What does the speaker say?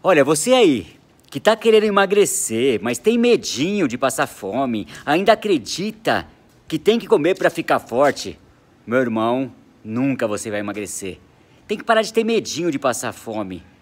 Olha, você aí, que tá querendo emagrecer, mas tem medinho de passar fome, ainda acredita que tem que comer para ficar forte, meu irmão, nunca você vai emagrecer. Tem que parar de ter medinho de passar fome.